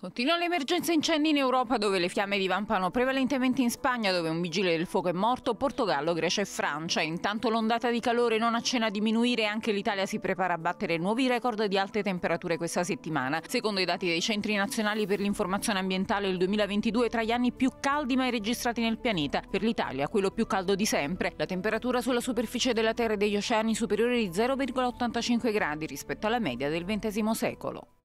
Continua l'emergenza incendi in Europa dove le fiamme divampano prevalentemente in Spagna dove un vigile del fuoco è morto, Portogallo, Grecia e Francia. Intanto l'ondata di calore non accena a diminuire e anche l'Italia si prepara a battere nuovi record di alte temperature questa settimana. Secondo i dati dei centri nazionali per l'informazione ambientale il 2022 è tra gli anni più caldi mai registrati nel pianeta. Per l'Italia quello più caldo di sempre. La temperatura sulla superficie della Terra e degli oceani superiore di 0,85 gradi rispetto alla media del XX secolo.